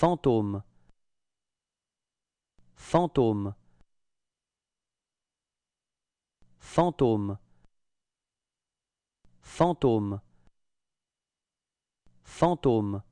Fantôme. Fantôme. Fantôme. Fantôme. Fantôme.